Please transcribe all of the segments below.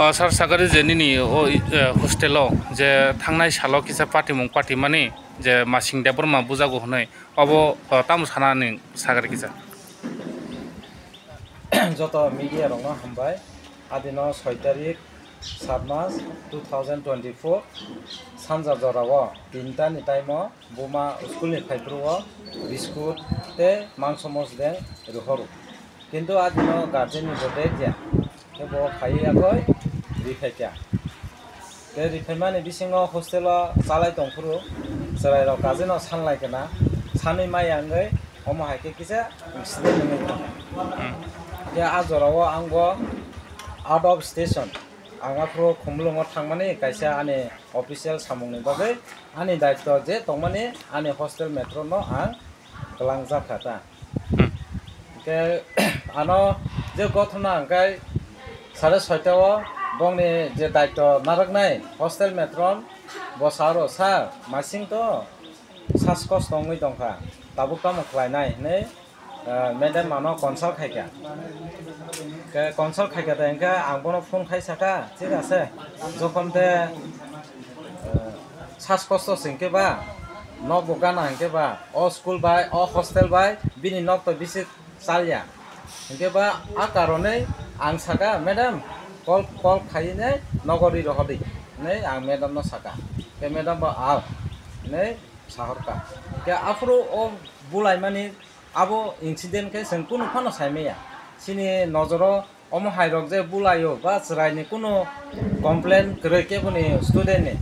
Sir Sagar जेनी hostel जे थाना सालो किसा पार्टी मूंग पार्टी मानी जे मासीदे बर्मा बुजागो हन अब तम साना सागर किसा जत मीडिया रंग हम आदि छय तारीख सात मास टू थाउजेंड ट्वेंटी फोर सानजा जराव तीनटा नि टाइम बोमा स्कूल निस्कुट ते मांस मस दें रोहरू कितु आदि गार्जेन निजे दिया बो खाई आगे রিফাইটা তো রিফাই মানে বিশ হোস্টেল জালাই দমফুর জালাই গাজন সানলাইক না সানি মাই আঙ্গে অমা হাইকে কিসে আজর আঙ্গ আউট অফ স্টেশন আঙাফুর খুমলুম থাকমানে কাইসে আনে অফিসিয়াল সামুনের বাকে আনি দায়িত্ব যে তোমানে আনি হোস্টেল মেট্রো আলাং যাকা আন যে গঠনা আঙ্কায় সাড়ে ছয়টাও বংনি যে দায়িত্ব নারক নাই হোস্টেল মেট্রন বসারো সার মাসিং তো শ্বাসকষ্ট হই দংখা তাবো কাম খাইনাই হ্যাঁ মেডাম মানো কনসাল্ট খাইকা কনসাল্ট খাইকা তো এনকা আঙ্গন ফোন খাই সাকা ঠিক আছে যখনতে শ্বাসকষ্ট সিংকে বা ন বোকা না হিংকে বা অ স্কুল বাই অ হোস্টেল বাই বিনি নক তো বিশে চালিয়া হিংকে বা আ কারণে আং সাকা মেডাম কল কল খাই নে নগৰী ৰহদি নে মেডাম ন কে এই মেডাম আও নে চাহৰ কা এতিয়া আপৰু অ মানে আবো ইঞ্চিডেণ্টকে চেন ফানো ফান চাইমেয়া চিনি নজৰ অম হাইৰক যে বোলাইও বা চৰাইনে কোনো কমপ্লেইন কৰে কোনে ষ্টুডেণ্টে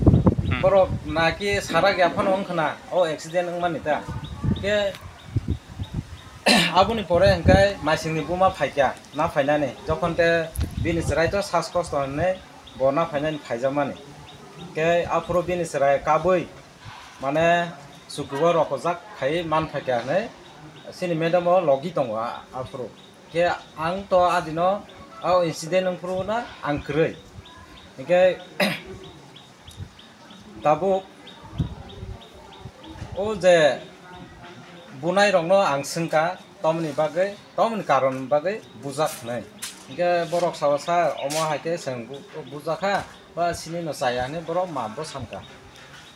পৰক না কি চাৰা গেফন অংখনা অ এক্সিডেণ্ট মানে তা কে আপুনি পৰে এনেকৈ মাইচিংনি বোমা ফাইকা না ফাইনানে যখন তে bini serai to sas kos to ne bona fanya ni kaja mane ke afro bini serai kaboi mane sukuwa roko zak kai man fakia ne sini meda mo logi tong wa afro ke ang to adino au insiden ng pro na ang kroi ke tabu o je bunai rong no ang sengka tomni bagai tomni karon bagai buzak nai ইগে বরক সাবাসা অমা হাইতে সঙ্গু বুজাখা বা সিনি নসাইয়ানে বরক মাবো সামকা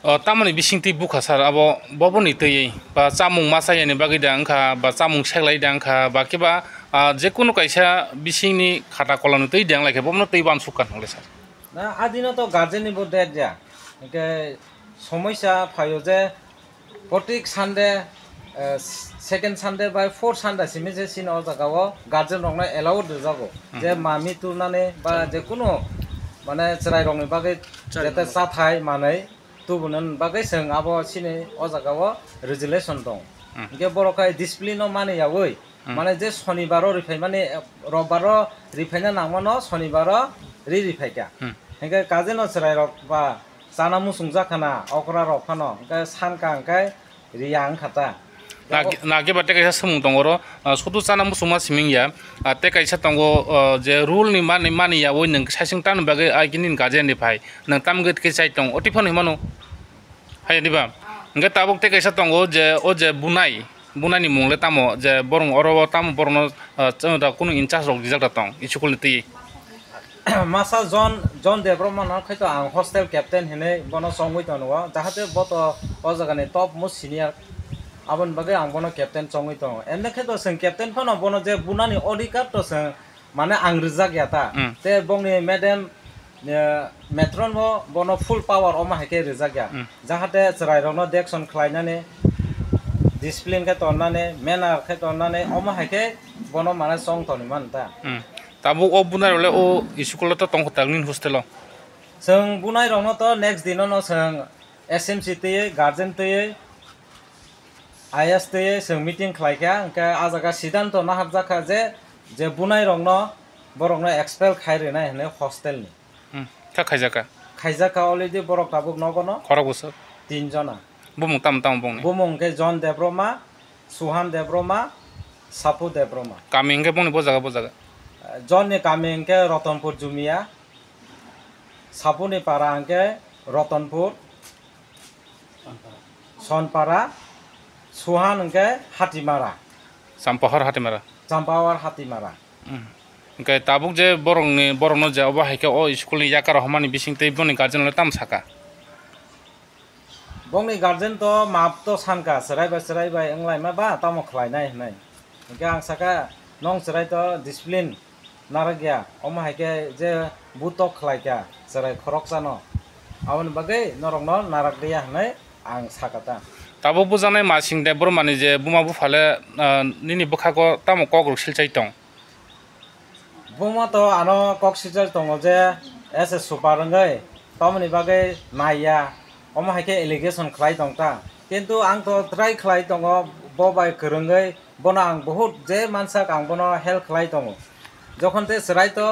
অ তামনি বিসিংতি বুখা সার আবো ববনি তৈ বা চামুং মাসাইয়ানে বাগি দাংখা বা চামুং ছাইলাই দাংখা বা কিবা যে কোনো কাইসা বিসিংনি খাটা কলনু তৈ দাং লাগে বমন তৈ বান সুকান হলে স্যার না আদিন তো গার্জেনি বদে যা সমস্যা ফায়ো যে প্রতীক সান্দে सेकेंड सान्डे बा फोर सान्डे सिमे जे सिनो जागाव गार्जेन रंना एलाउ दे जागो जे मामि तुनाने बा जे कुनो माने चराय रंनि बागे जेते साथाय माने तुबुनन बागे सों आबो सिने ओ जागाव रिजुलेशन दं गे बरोखाय डिसिप्लिन न माने यावै माने जे शनिबार रिफाय माने रबार रिफायन नामन शनिबार रि रिफायका हेगे काजेन चराय रक बा सानामु सुंजाखाना अकरा रफानो गे सानका गे रिया खाता nage ba tekaisa samung tongo sotu chana musuma simingya tekaisa tongo je rule ni mani mani ya oi nang saising tan bage aginin gajen ni phai nang tam git ke sai tong otifon himano hai diba nge tabok tekaisa tongo je o je bunai bunani mungle tamo je borong orobo tamo borno chanda kuno incharge rok result tong ichukul ni ti masa জন জন দেব্রমান হয়তো hostel captain হেনে বন সঙ্গই তো যাহাতে বত অজাগানে top most senior আবন bage ang bono captain তো tong তো khe to sen captain phano bono je bunani odikar to sen mane ang rijak ya matron বন ফুল পাওয়ার অমা হেকে রেজাগা যাহাতে রাইরন দেখশন খাইনানে ডিসপ্লিন কে তন্নানে মেনার কে তন্নানে অমা হেকে বন মানে সং তনিমান তা তাবু ও বুনার বলে ও স্কুল তো তং হতাগনিন হোস্টেল সং বুনাই রন তো নেক্সট দিন এস এম সি তে গার্জেন তে আইয়াস্তয়ে जों মিটিং খাইকা ওকে আজাগা সিদ্ধান্ত নাহাব জাখা যে যে বুনাই রংন বরংন এক্সপেল খাইরে না হেনে হস্টেলনি তা খাইজাকা খাইজাকা অলরেডি বরক তাবুক নগন খরক বছর তিনজনা বুমুং তাম তাম বং বুমুংকে জন দেব্রমা সুহান দেব্রমা সাপু দেব্রমা কামিংকে বংনি বজাগা বজাগা জননি কামিংকে রতনপুর জুমিয়া সাপুনি পাড়া আঙ্কে রতনপুর সনপাড়া সুহা নকে হাতিমারা চাম্পাহর হাতিমারা চাম্পাওয়ার হাতিমারা ওকে তাবুক যে বরংনি বরংনো যে অবাহাইকে ও স্কুলনি ইয়াকার হমানি বিসিং তৈ বনি গার্জেন তাম সাকা বংনি গার্জেন তো মাপ তো সানকা সেরাইবাই সেরাইবাই এংলাই মা বা তামো খলাইনাই হনাই ওকে আং সাকা নং সেরাই তো ডিসপ্লিন নারা গিয়া অমাহাইকে যে বুত খলাইকা সেরাই খরক জানো আমন বাগে নরংনো নারাক দিয়া হনাই আং সাকাতা tabo bujane ma singde bormani je buma bu phale nini bukha ko tamo kok ruk silchai tong buma to ano kok silchai tong je ese super ngai tamni bagai maiya om haike allegation khlai tong ta কিন্তু আং তো try খাই দङ ববাই গরঙ্গই বন আং বহুত যে মানসাক আং বন help খাই দङ যখন তে সেরাই তো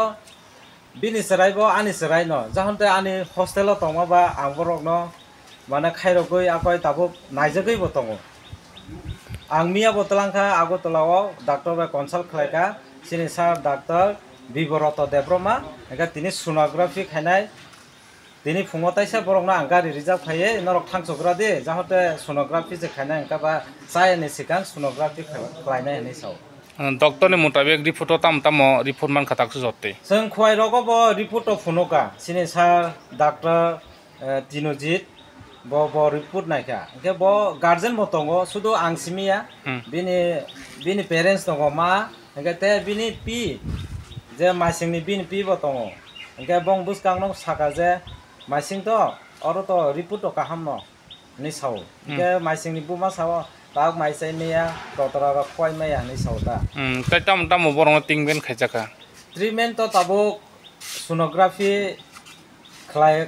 বিনি সেরাইব আনি সেরাই ন যখন তে আনি হোস্টেলত দङ বা আং বরক ন মানে খাই রকই আকই তাবো নাইজকই বতঙ্গ আংমিয়া বতলাংখা আগো তলাও ডাক্তার বা কনসাল খলাইকা সিনি স্যার ডাক্তার বিবরত দেব্রমা এগা তিনি সোনোগ্রাফি খাইনাই তিনি ফুঙতাইছে বরংনা আঙ্গা রিজার্ভ খাইয়ে ইনর থাং দিয়ে যাহতে সোনোগ্রাফি যে খাইনাই এঙ্কা চাই এনে সিকান সোনোগ্রাফি খাইনাই এনে চাও ডক্টরনি মোতাবেক রিপোর্ট তাম তাম রিপোর্ট মান খাতাকছ জতে সং খুয়াই রিপোর্ট ফুনোকা সিনি sir doctor Dinjit bo bo report ya, ke bo guardian bo tongo sudo ya, hmm. bini bini parents tongo ma ke te bini pi je masing ni bini pi bo tongo ke bong bus kang nong saka je masing to oro to report to kaham no ni sau hmm. ke masing ni buma sawo tak ya, meya totora ra khoi ya ni sau ta hmm, ta tam tam borong ting ben khaijaka treatment to sonografi, sonography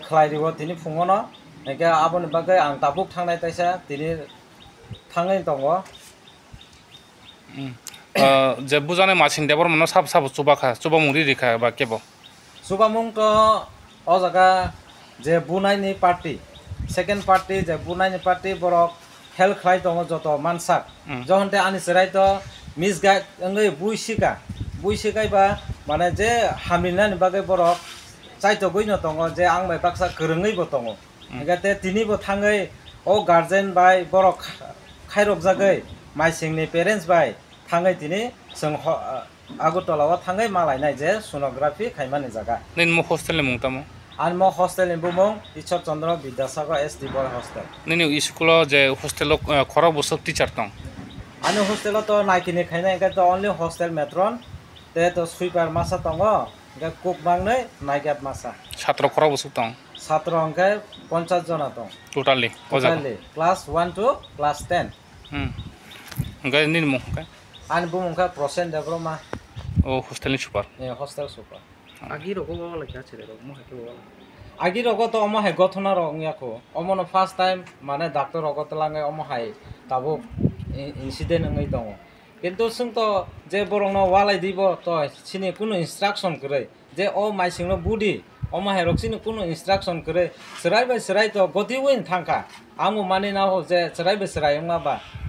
khlai di ribo tini fungono नैके आबोनि बागै आं दाबुक थांनाय दैसे दिनि थाङै दङ जे बुजानाय मासिन देबर mono साब साब सुबाखा सुबा मुरि रिखा बा केबो सुबा मुं त अ जगा जे बुनायनि पार्टी सेकेन्ड पार्टी जे बुनायनि पार्टी बर खेल खाय दङ जत मानसा जहनते आनि सेराय त मिस गाय ओंगै बुइ सिका बुइ सिकाय बा माने जे हामिनानि बागै बर चाइत गैन दङ जे आं बाय बाक्सा गोरोङैबो दङ এগাতে তিনি থাঙে ও গার্জেন বাই বড় খাইরক জাগৈ মাইসিংনি পেরেন্টস বাই থাঙে তিনি जों আগরতলাও থাঙে মালাইনাই যে সোনোগ্রাফি খাইমানি জায়গা নিন মো হোস্টেলনি মুং তামো আর মো হোস্টেলনি বুমং ঈশ্বরচন্দ্র বিদ্যাসাগর এস ডি বড় হোস্টেল নিন স্কুল যে হোস্টেল খর বসক টিচার তং আনি হোস্টেল তো নাইকিনি খাইনা এগা তো অনলি হোস্টেল মেট্রন তে তো সুইপার মাসা তঙ্গ এগা কুক বাংনাই নাইগাত মাসা ছাত্র খর বসক তং ছাত্র সংখ্যায় পঞ্চাশ জন আতম totally totally class one two class ten নির্মু আনবু মুখা প্রসেন ডেভ্রমা ও হোস্টেল সুপার হোস্টেল সুপার আগি রকম লাগে আছে রে রকম হাকে বলা আগি রগত অম হে গঠনা রঙিয়াকো অমন ফার্স্ট টাইম মানে ডাক্তার রগত লাঙ্গে অম হাই তাবো ইনসিডেন্ট নই দং কিন্তু সুং তো যে বরং ওয়ালাই দিব তো সিনি কোনো ইনস্ট্রাকশন করে যে ও মাইসিং বুডি oma heroksin kuno instruction kore serai ba serai to goti win thangka amu mani na ho je serai ba serai ma ba